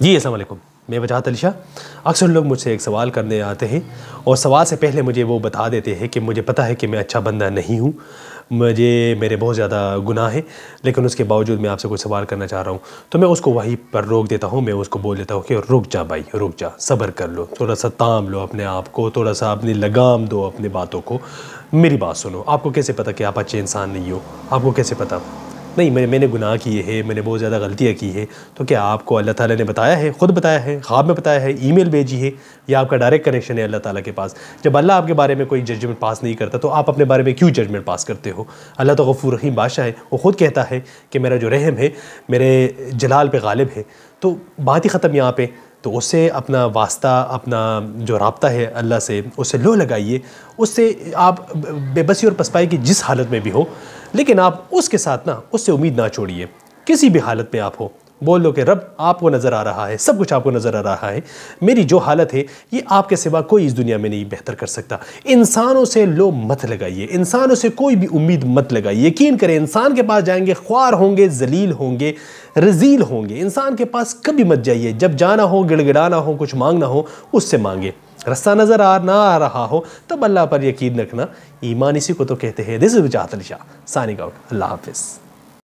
जी असलम मैं वजाहत अली शाह अक्सर लोग मुझसे एक सवाल करने आते हैं और सवाल से पहले मुझे वो बता देते हैं कि मुझे पता है कि मैं अच्छा बंदा नहीं हूँ मुझे मेरे बहुत ज़्यादा गुनाह है लेकिन उसके बावजूद मैं आपसे कोई सवाल करना चाह रहा हूँ तो मैं उसको वहीं पर रोक देता हूँ मैं उसको बोल देता हूँ कि रुक जा भाई रुक जा सब्र कर लो थोड़ा सा ताम लो अपने आप को थोड़ा सा अपनी लगाम दो अपनी बातों को मेरी बात सुनो आपको कैसे पता कि आप अच्छे इंसान नहीं हो आपको कैसे पता नहीं मैंने मैंने गुनाह किए हैं मैंने बहुत ज़्यादा गलतियाँ की है तो क्या आपको अल्लाह ताला ने बताया है ख़ुद बताया है ख्वाब में बताया है ईमेल भेजी है या आपका डायरेक्ट कनेक्शन है अल्लाह ताला के पास जब अल्लाह आपके बारे में कोई जजमेंट पास नहीं करता तो आप अपने बारे में क्यों जजमेंट पास करते हो अल्लाह तो गफूर रहीम बादशाह है वो ख़ुद कहता है कि मेरा जो रहम है मेरे जलाल पर गालिब है तो बात ही ख़त्म यहाँ पर तो उससे अपना वास्ता अपना जो रबता है अल्लाह से उससे लो लगाइए उससे आप बेबसी और पसपाई की जिस हालत में भी हो लेकिन आप उसके साथ ना उससे उम्मीद ना छोड़िए किसी भी हालत में आप हो बोल लो कि रब आपको नज़र आ रहा है सब कुछ आपको नज़र आ रहा है मेरी जो हालत है ये आपके सिवा कोई इस दुनिया में नहीं बेहतर कर सकता इंसानों से लो मत लगाइए इंसानों से कोई भी उम्मीद मत लगाइए यकीन करें इंसान के पास जाएंगे ख्वार होंगे जलील होंगे रजील होंगे इंसान के पास कभी मत जाइए जब जाना हो गिड़गिड़ाना हो कुछ मांगना हो उससे मांगे रस्ता नज़र आ ना आ रहा हो तब अल्लाह पर यकीन रखना ईमान इसी को तो कहते हैं this Wajahat Ali Shah signing out अल्लाह हाफिज़